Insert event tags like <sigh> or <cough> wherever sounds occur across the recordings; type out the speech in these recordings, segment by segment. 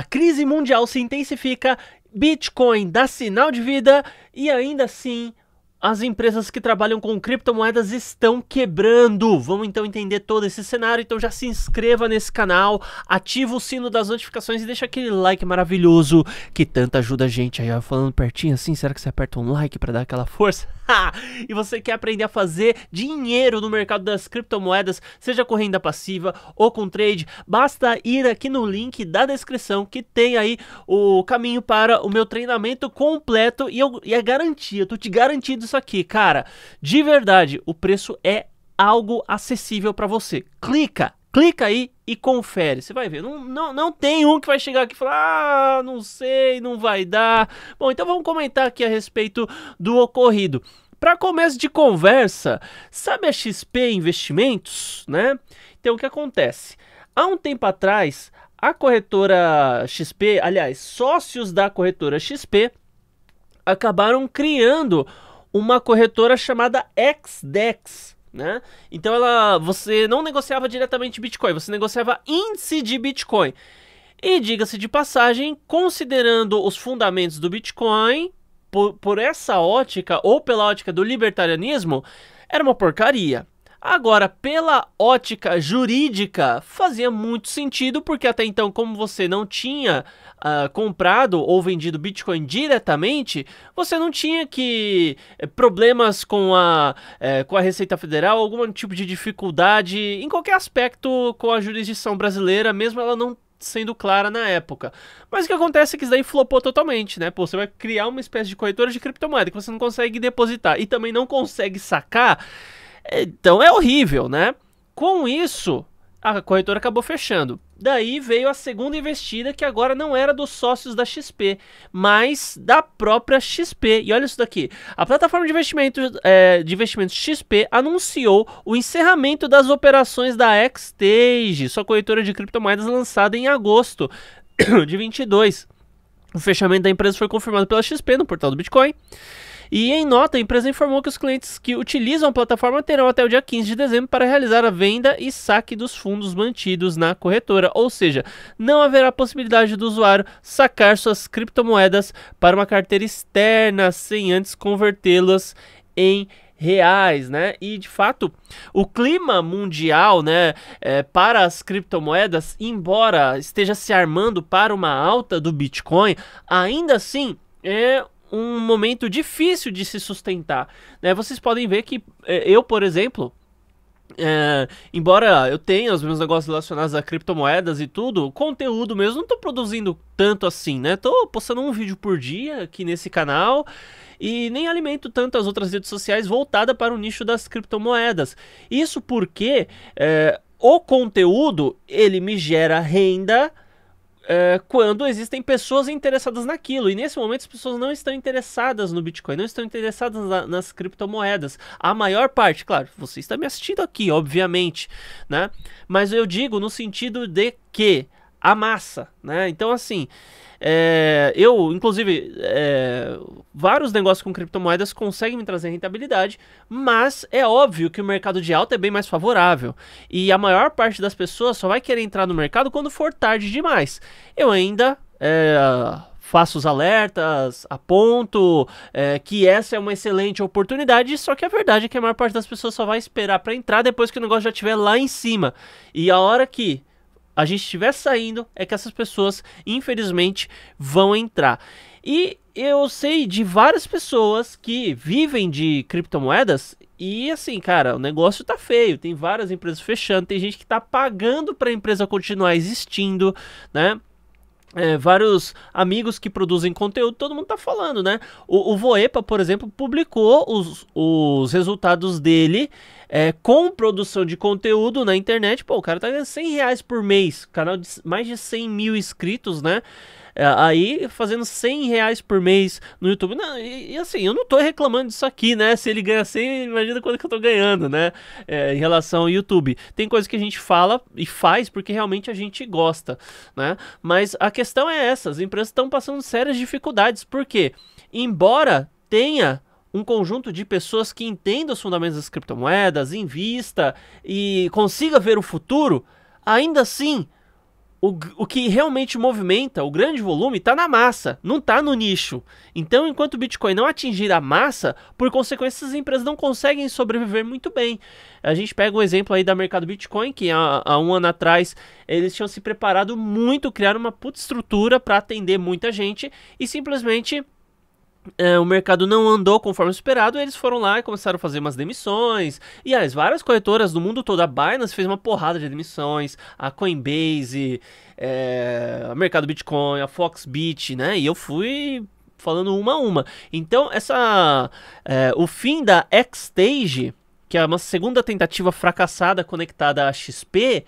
A crise mundial se intensifica, Bitcoin dá sinal de vida e ainda assim as empresas que trabalham com criptomoedas estão quebrando. Vamos então entender todo esse cenário. Então já se inscreva nesse canal, ativa o sino das notificações e deixa aquele like maravilhoso que tanto ajuda a gente. Aí falando pertinho assim, será que você aperta um like para dar aquela força? <laughs> e você quer aprender a fazer dinheiro no mercado das criptomoedas, seja com renda passiva ou com trade? Basta ir aqui no link da descrição que tem aí o caminho para o meu treinamento completo e, eu, e a é garantia. Eu tô te garantindo isso aqui, cara. De verdade, o preço é algo acessível para você. Clica, clica aí e confere. Você vai ver. Não, não, não tem um que vai chegar aqui e falar: ah, não sei, não vai dar. Bom, então vamos comentar aqui a respeito do ocorrido. Para começo de conversa, sabe a XP Investimentos, né? Então o que acontece? Há um tempo atrás, a corretora XP, aliás, sócios da corretora XP acabaram criando uma corretora chamada XDEX. Né? Então ela, você não negociava diretamente Bitcoin, você negociava índice de Bitcoin. E diga-se de passagem, considerando os fundamentos do Bitcoin, por, por essa ótica ou pela ótica do libertarianismo, era uma porcaria. Agora, pela ótica jurídica, fazia muito sentido, porque até então, como você não tinha uh, comprado ou vendido Bitcoin diretamente, você não tinha que eh, problemas com a, eh, com a Receita Federal, algum tipo de dificuldade em qualquer aspecto com a jurisdição brasileira, mesmo ela não sendo clara na época. Mas o que acontece é que isso daí flopou totalmente, né? Pô, você vai criar uma espécie de corretora de criptomoeda que você não consegue depositar e também não consegue sacar. Então é horrível, né? Com isso, a corretora acabou fechando. Daí veio a segunda investida, que agora não era dos sócios da XP, mas da própria XP. E olha isso daqui: a plataforma de, é, de investimentos XP anunciou o encerramento das operações da Xstage, sua corretora de criptomoedas lançada em agosto <coughs> de 22. O fechamento da empresa foi confirmado pela XP no portal do Bitcoin. E em nota, a empresa informou que os clientes que utilizam a plataforma terão até o dia 15 de dezembro para realizar a venda e saque dos fundos mantidos na corretora, ou seja, não haverá possibilidade do usuário sacar suas criptomoedas para uma carteira externa sem antes convertê-las em reais, né? E de fato, o clima mundial, né, é, para as criptomoedas, embora esteja se armando para uma alta do Bitcoin, ainda assim é um momento difícil de se sustentar. Né? Vocês podem ver que é, eu, por exemplo, é, embora eu tenha os meus negócios relacionados a criptomoedas e tudo, conteúdo mesmo não estou produzindo tanto assim, né? Tô postando um vídeo por dia aqui nesse canal e nem alimento tanto as outras redes sociais voltada para o nicho das criptomoedas. Isso porque é, o conteúdo ele me gera renda eh, quando existem pessoas interessadas naquilo. E nesse momento as pessoas não estão interessadas no Bitcoin, não estão interessadas na, nas criptomoedas. A maior parte, claro, você está me assistindo aqui, obviamente, né? Mas eu digo no sentido de que a massa, né? Então, assim, é, eu, inclusive, é, vários negócios com criptomoedas conseguem me trazer rentabilidade, mas é óbvio que o mercado de alta é bem mais favorável. E a maior parte das pessoas só vai querer entrar no mercado quando for tarde demais. Eu ainda. É, faço os alertas, aponto é, que essa é uma excelente oportunidade, só que a verdade é que a maior parte das pessoas só vai esperar para entrar depois que o negócio já estiver lá em cima. E a hora que a gente estiver saindo, é que essas pessoas, infelizmente, vão entrar. E eu sei de várias pessoas que vivem de criptomoedas e assim, cara, o negócio tá feio. Tem várias empresas fechando, tem gente que tá pagando para a empresa continuar existindo, né? É, vários amigos que produzem conteúdo, todo mundo tá falando, né? O, o Voepa, por exemplo, publicou os, os resultados dele é, com produção de conteúdo na internet. Pô, o cara tá ganhando 100 reais por mês, canal de mais de 100 mil inscritos, né? É, aí fazendo 100 reais por mês no YouTube. Não, e, e, assim, eu não tô reclamando disso aqui, né? Se ele ganha 100, imagina quanto que eu tô ganhando, né? É, em relação ao YouTube. Tem coisa que a gente fala e faz porque realmente a gente gosta, né? Mas a questão é essa: as empresas estão passando sérias dificuldades, porque, embora tenha um conjunto de pessoas que entendam os fundamentos das criptomoedas, invista e consiga ver o futuro, ainda assim o, o que realmente movimenta o grande volume está na massa, não está no nicho. Então, enquanto o Bitcoin não atingir a massa, por consequência, essas empresas não conseguem sobreviver muito bem. A gente pega um exemplo aí da mercado Bitcoin, que há, há, um ano atrás eles tinham se preparado muito, criaram uma puta estrutura para atender muita gente e simplesmente é, o mercado não andou conforme esperado, eles foram lá e começaram a fazer umas demissões. E as várias corretoras do mundo todo, a Binance fez uma porrada de demissões, a Coinbase, é, a Mercado Bitcoin, a Foxbit, né? E eu fui falando uma a uma. Então, essa é, o fim da Xstage, que é uma segunda tentativa fracassada conectada à XP,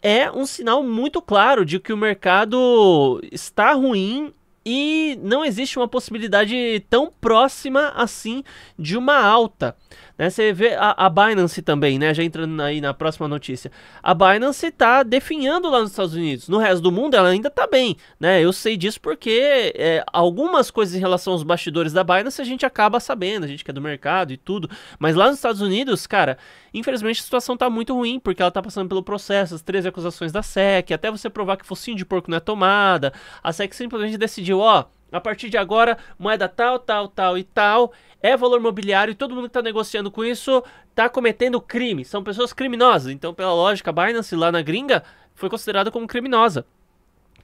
é um sinal muito claro de que o mercado está ruim e não existe uma possibilidade tão próxima assim de uma alta. Né? Você vê a, a Binance também, né? Já entrando aí na próxima notícia. A Binance está definhando lá nos Estados Unidos. No resto do mundo ela ainda está bem, né? Eu sei disso porque é, algumas coisas em relação aos bastidores da Binance a gente acaba sabendo, a gente que é do mercado e tudo. Mas lá nos Estados Unidos, cara, infelizmente a situação está muito ruim porque ela está passando pelo processo, as três acusações da SEC, até você provar que focinho de porco não é tomada. A SEC simplesmente decidiu ó, a partir de agora, moeda tal, tal, tal e tal é valor mobiliário e todo mundo que está negociando com isso está cometendo crime. São pessoas criminosas. Então, pela lógica, a Binance lá na gringa foi considerada como criminosa.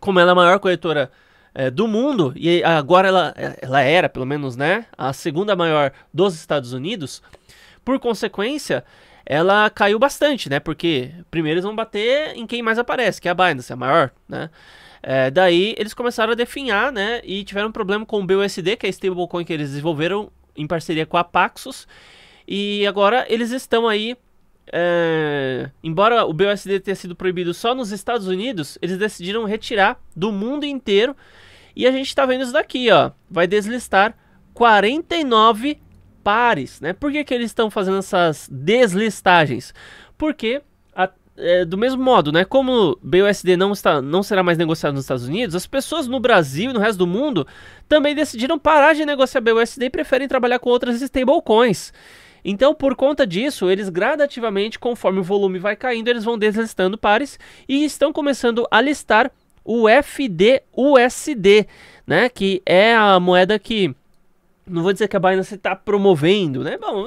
Como ela é a maior corretora é, do mundo e agora ela, ela era, pelo menos, né, a segunda maior dos Estados Unidos, por consequência, ela caiu bastante, né? Porque primeiro eles vão bater em quem mais aparece, que é a Binance, a maior, né? É, daí eles começaram a definhar, né? E tiveram um problema com o BUSD, que é a stablecoin que eles desenvolveram em parceria com a Paxos. E agora eles estão aí. É, embora o BUSD tenha sido proibido só nos Estados Unidos, eles decidiram retirar do mundo inteiro. E a gente está vendo isso daqui, ó. Vai deslistar 49 pares, né? Por que, que eles estão fazendo essas deslistagens? Porque é, do mesmo modo, né? Como BUSD não, está, não será mais negociado nos Estados Unidos, as pessoas no Brasil e no resto do mundo também decidiram parar de negociar BUSD e preferem trabalhar com outras stablecoins. Então, por conta disso, eles gradativamente, conforme o volume vai caindo, eles vão deslistando pares e estão começando a listar o FDUSD, né? Que é a moeda que não vou dizer que a Binance está promovendo, né? Bom,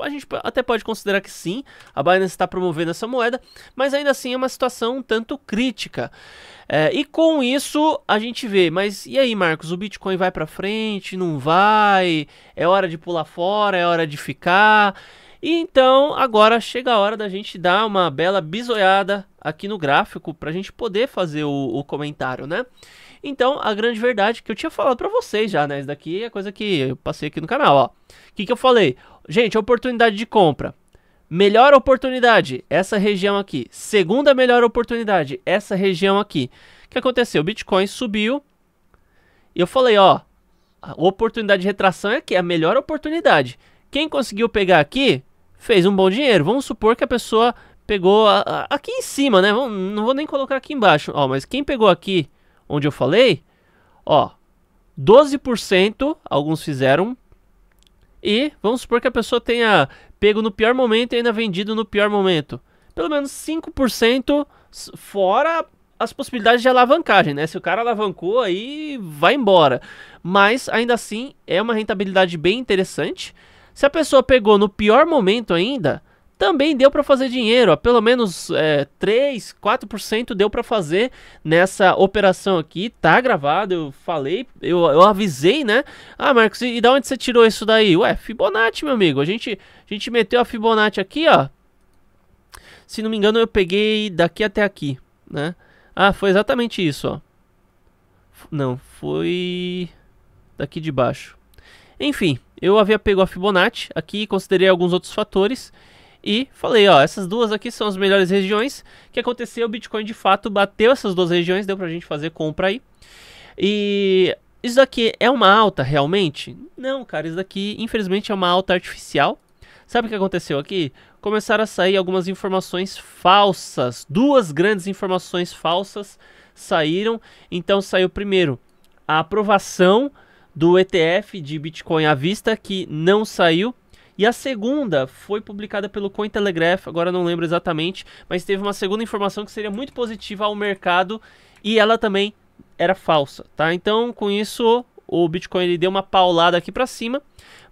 a gente até pode considerar que sim, a Binance está promovendo essa moeda, mas ainda assim é uma situação um tanto crítica. É, e com isso a gente vê, mas e aí, Marcos? O Bitcoin vai para frente? Não vai? É hora de pular fora? É hora de ficar? E então agora chega a hora da gente dar uma bela bisoiada aqui no gráfico para a gente poder fazer o, o comentário, né? Então, a grande verdade que eu tinha falado para vocês já, né? Isso daqui é coisa que eu passei aqui no canal, ó. O que, que eu falei? Gente, oportunidade de compra. Melhor oportunidade, essa região aqui. Segunda melhor oportunidade, essa região aqui. O que aconteceu? O Bitcoin subiu. E eu falei, ó, a oportunidade de retração é aqui, a melhor oportunidade. Quem conseguiu pegar aqui, fez um bom dinheiro. Vamos supor que a pessoa pegou a, a, aqui em cima, né? Vamos, não vou nem colocar aqui embaixo, ó, mas quem pegou aqui onde eu falei, ó, 12% alguns fizeram. E vamos supor que a pessoa tenha pego no pior momento e ainda vendido no pior momento. Pelo menos 5% fora as possibilidades de alavancagem, né? Se o cara alavancou, aí vai embora. Mas ainda assim é uma rentabilidade bem interessante. Se a pessoa pegou no pior momento ainda, também deu para fazer dinheiro, ó, pelo menos é, 3, 4% deu para fazer nessa operação aqui, tá gravado, eu falei, eu, eu avisei, né? Ah, Marcos, e, e da onde você tirou isso daí? Ué, Fibonacci, meu amigo, a gente, a gente meteu a Fibonacci aqui, ó, se não me engano eu peguei daqui até aqui, né? Ah, foi exatamente isso, ó. Não, foi daqui de baixo. Enfim, eu havia pego a Fibonacci aqui, considerei alguns outros fatores e falei, ó, essas duas aqui são as melhores regiões. O que aconteceu? O Bitcoin de fato bateu essas duas regiões, deu pra gente fazer compra aí. E isso daqui é uma alta realmente? Não, cara, isso daqui infelizmente é uma alta artificial. Sabe o que aconteceu aqui? Começaram a sair algumas informações falsas. Duas grandes informações falsas saíram. Então saiu primeiro a aprovação do ETF de Bitcoin à vista que não saiu e a segunda foi publicada pelo Cointelegraph, agora não lembro exatamente, mas teve uma segunda informação que seria muito positiva ao mercado e ela também era falsa, tá? Então, com isso, o Bitcoin ele deu uma paulada aqui para cima,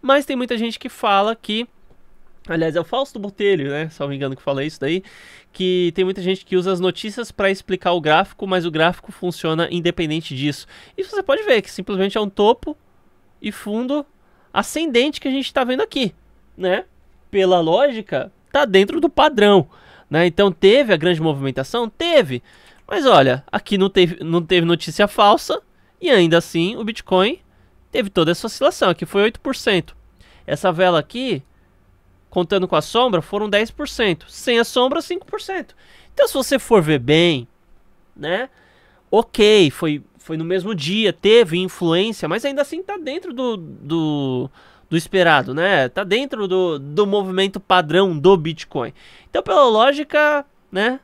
mas tem muita gente que fala que Aliás, é o do Botelho, né? Se não me engano, que fala isso daí. Que tem muita gente que usa as notícias para explicar o gráfico, mas o gráfico funciona independente disso. E você pode ver que simplesmente é um topo e fundo ascendente que a gente está vendo aqui né? Pela lógica, tá dentro do padrão, né? Então teve a grande movimentação, teve. Mas olha, aqui não teve, não teve notícia falsa e ainda assim o Bitcoin teve toda essa oscilação, aqui foi 8%. Essa vela aqui, contando com a sombra, foram 10%, sem a sombra 5%. Então se você for ver bem, né? OK, foi foi no mesmo dia, teve influência, mas ainda assim tá dentro do, do do esperado, né? Tá dentro do, do movimento padrão do Bitcoin. Então, pela lógica, né?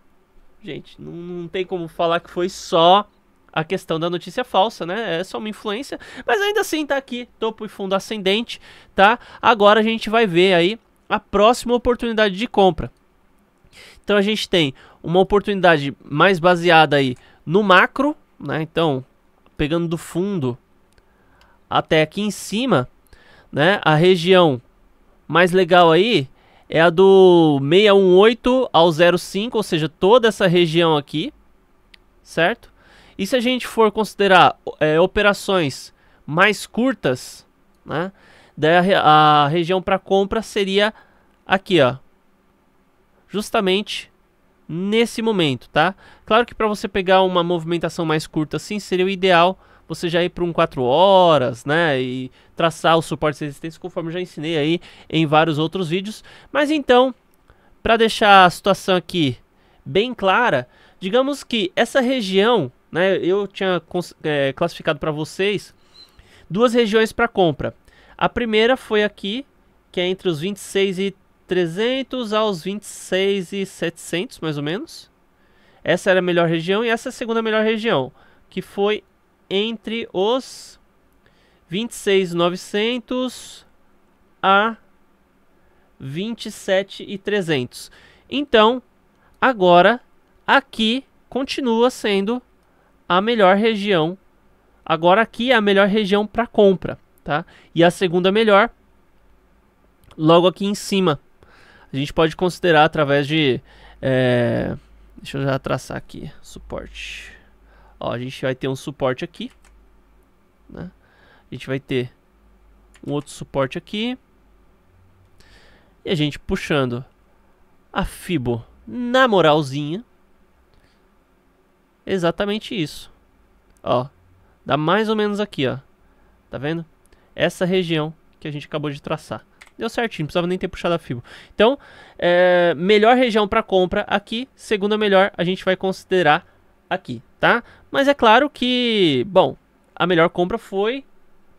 Gente, não, não tem como falar que foi só a questão da notícia falsa, né? É só uma influência, mas ainda assim tá aqui, topo e fundo ascendente, tá? Agora a gente vai ver aí a próxima oportunidade de compra. Então a gente tem uma oportunidade mais baseada aí no macro, né? Então, pegando do fundo até aqui em cima, né? A região mais legal aí é a do 618 ao 05, ou seja, toda essa região aqui, certo? E se a gente for considerar é, operações mais curtas, né? Daí a, a região para compra seria aqui, ó. Justamente nesse momento, tá? Claro que para você pegar uma movimentação mais curta assim, seria o ideal você já ir para um 4 horas, né? E traçar os suportes de resistência, conforme eu já ensinei aí em vários outros vídeos. Mas então, para deixar a situação aqui bem clara, digamos que essa região, né? Eu tinha é, classificado para vocês duas regiões para compra. A primeira foi aqui, que é entre os 26 e 300 aos 26 e 700, mais ou menos. Essa era a melhor região e essa é a segunda melhor região, que foi entre os 26,900 a 27,300. Então, agora aqui continua sendo a melhor região. Agora aqui é a melhor região para compra, tá? E a segunda melhor logo aqui em cima. A gente pode considerar através de é... deixa eu já traçar aqui suporte. Ó, a gente vai ter um suporte aqui. Né? A gente vai ter um outro suporte aqui. E a gente puxando a Fibo na moralzinha. Exatamente isso. Ó, dá mais ou menos aqui, ó. Tá vendo? Essa região que a gente acabou de traçar. Deu certinho, não precisava nem ter puxado a Fibo. Então, é, melhor região para compra aqui. Segunda melhor, a gente vai considerar aqui tá? Mas é claro que, bom, a melhor compra foi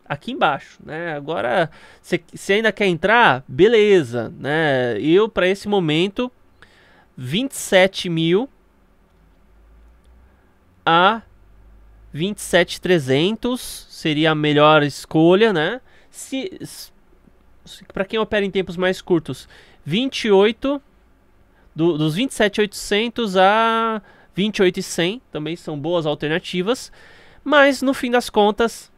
aqui embaixo, né? Agora, se, ainda quer entrar, beleza, né? Eu, para esse momento, 27 mil a 27,300 seria a melhor escolha, né? Se, se para quem opera em tempos mais curtos, 28 do, dos 27,800 a 28 e 100 também são boas alternativas, mas no fim das contas,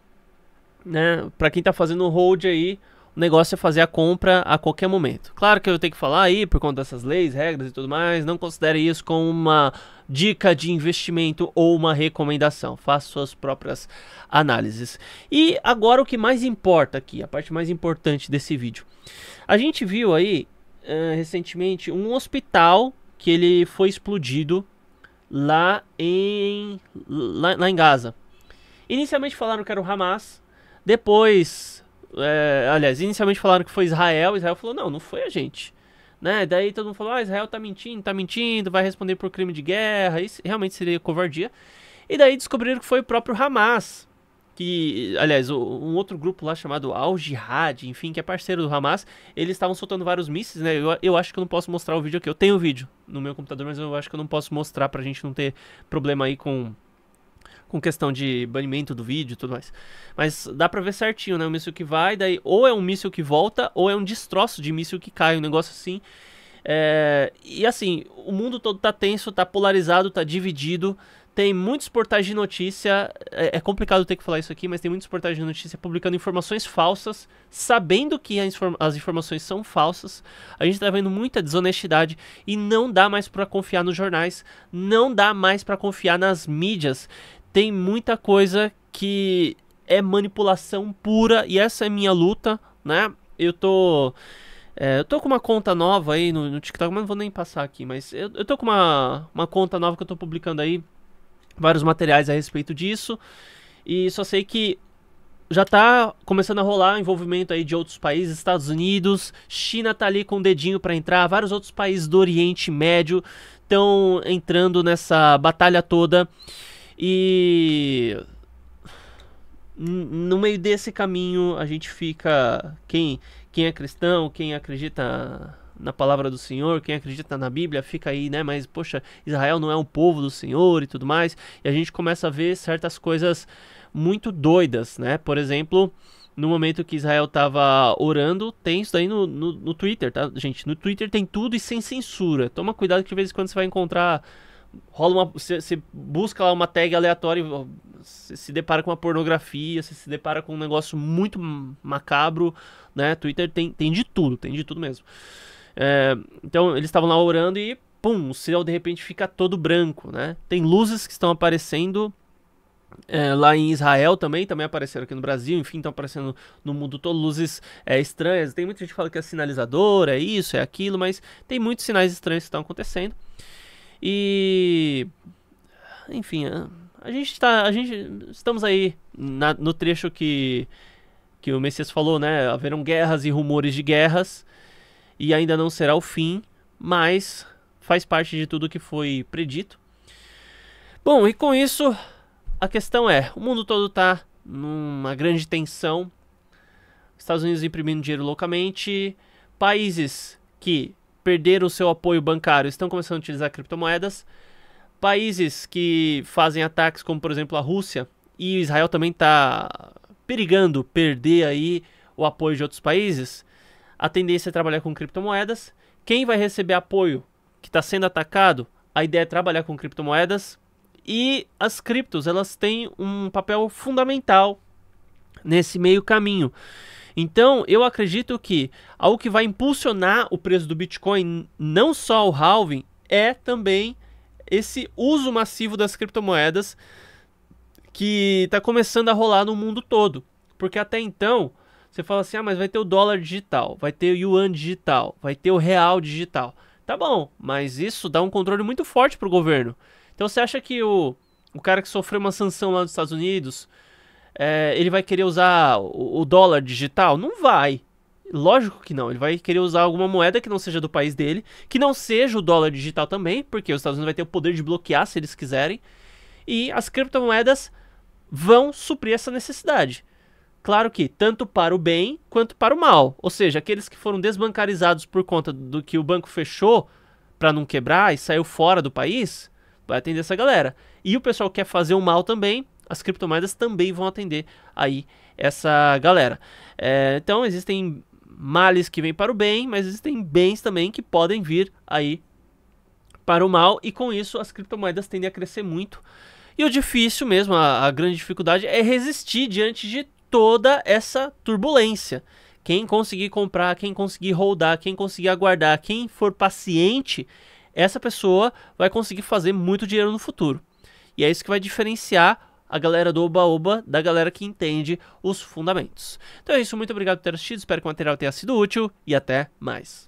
né, para quem está fazendo hold aí, o negócio é fazer a compra a qualquer momento. Claro que eu tenho que falar aí, por conta dessas leis, regras e tudo mais, não considere isso como uma dica de investimento ou uma recomendação. Faça suas próprias análises. E agora o que mais importa aqui, a parte mais importante desse vídeo. A gente viu aí, uh, recentemente, um hospital que ele foi explodido lá em, lá, lá em Gaza. Inicialmente falaram que era o Hamas, depois, é, aliás, inicialmente falaram que foi Israel, Israel falou, não, não foi a gente. Né? Daí todo mundo falou, ah, Israel tá mentindo, tá mentindo, vai responder por crime de guerra, isso realmente seria covardia. E daí descobriram que foi o próprio Hamas, que, aliás, um outro grupo lá chamado Al-Jihad, enfim, que é parceiro do Hamas, eles estavam soltando vários mísseis, né? Eu, eu acho que eu não posso mostrar o vídeo aqui. Eu tenho o vídeo no meu computador, mas eu acho que eu não posso mostrar pra gente não ter problema aí com com questão de banimento do vídeo e tudo mais. Mas dá pra ver certinho, né? O míssil que vai, daí ou é um míssil que volta, ou é um destroço de míssil que cai, um negócio assim. É, e assim, o mundo todo tá tenso, tá polarizado, tá dividido. Tem muitos portais de notícia, é, é complicado ter que falar isso aqui, mas tem muitos portais de notícia publicando informações falsas, sabendo que inform as informações são falsas. A gente tá vendo muita desonestidade e não dá mais para confiar nos jornais, não dá mais para confiar nas mídias. Tem muita coisa que é manipulação pura e essa é minha luta, né? Eu tô é, eu tô com uma conta nova aí no, no, TikTok, mas não vou nem passar aqui, mas eu, eu tô com uma, uma conta nova que eu tô publicando aí, vários materiais a respeito disso, e só sei que já tá começando a rolar envolvimento aí de outros países, Estados Unidos, China tá ali com o um dedinho para entrar, vários outros países do Oriente Médio estão entrando nessa batalha toda, e no meio desse caminho a gente fica quem quem é cristão, quem acredita na palavra do Senhor, quem acredita na Bíblia fica aí, né? Mas poxa, Israel não é um povo do Senhor e tudo mais. E a gente começa a ver certas coisas muito doidas, né? Por exemplo, no momento que Israel estava orando, tem isso aí no, no, no Twitter, tá, gente? No Twitter tem tudo e sem censura. Toma cuidado que de vez em quando você vai encontrar rola uma. Você busca lá uma tag aleatória, você se depara com uma pornografia, você se depara com um negócio muito macabro, né? Twitter tem, tem de tudo, tem de tudo mesmo. É, então eles estavam lá orando e pum, o céu de repente fica todo branco, né? Tem luzes que estão aparecendo é, lá em Israel também, também apareceram aqui no Brasil, enfim, estão aparecendo no mundo todo luzes é, estranhas. Tem muita gente que fala que é sinalizador, é isso, é aquilo, mas tem muitos sinais estranhos que estão acontecendo. E enfim, ah, a gente está, a gente estamos aí na, no trecho que que o Messias falou, né? Haverão guerras e rumores de guerras e ainda não será o fim, mas faz parte de tudo que foi predito. Bom, e com isso a questão é, o mundo todo está numa grande tensão. Estados Unidos imprimindo dinheiro loucamente, países que perderam o seu apoio bancário estão começando a utilizar criptomoedas. Países que fazem ataques, como por exemplo a Rússia, e Israel também está perigando perder aí o apoio de outros países, a tendência é trabalhar com criptomoedas. Quem vai receber apoio que está sendo atacado, a ideia é trabalhar com criptomoedas. E as criptos, elas têm um papel fundamental nesse meio caminho. Então, eu acredito que algo que vai impulsionar o preço do Bitcoin, não só o halving, é também esse uso massivo das criptomoedas que está começando a rolar no mundo todo. Porque até então, você fala assim: ah, mas vai ter o dólar digital, vai ter o yuan digital, vai ter o real digital. Tá bom, mas isso dá um controle muito forte para o governo. Então, você acha que o, o cara que sofreu uma sanção lá nos Estados Unidos é, ele vai querer usar o, o dólar digital? Não vai. Lógico que não, ele vai querer usar alguma moeda que não seja do país dele, que não seja o dólar digital também, porque os Estados Unidos vai ter o poder de bloquear se eles quiserem, e as criptomoedas vão suprir essa necessidade. Claro que tanto para o bem quanto para o mal, ou seja, aqueles que foram desbancarizados por conta do que o banco fechou para não quebrar e saiu fora do país, vai atender essa galera. E o pessoal quer fazer o mal também, as criptomoedas também vão atender aí essa galera. É, então existem males que vêm para o bem, mas existem bens também que podem vir aí para o mal e com isso as criptomoedas tendem a crescer muito. E o difícil mesmo, a, a grande dificuldade é resistir diante de toda essa turbulência. Quem conseguir comprar, quem conseguir holdar, quem conseguir aguardar, quem for paciente, essa pessoa vai conseguir fazer muito dinheiro no futuro. E é isso que vai diferenciar a galera do Oba-Oba, da galera que entende os fundamentos. Então é isso, muito obrigado por ter assistido, espero que o material tenha sido útil e até mais.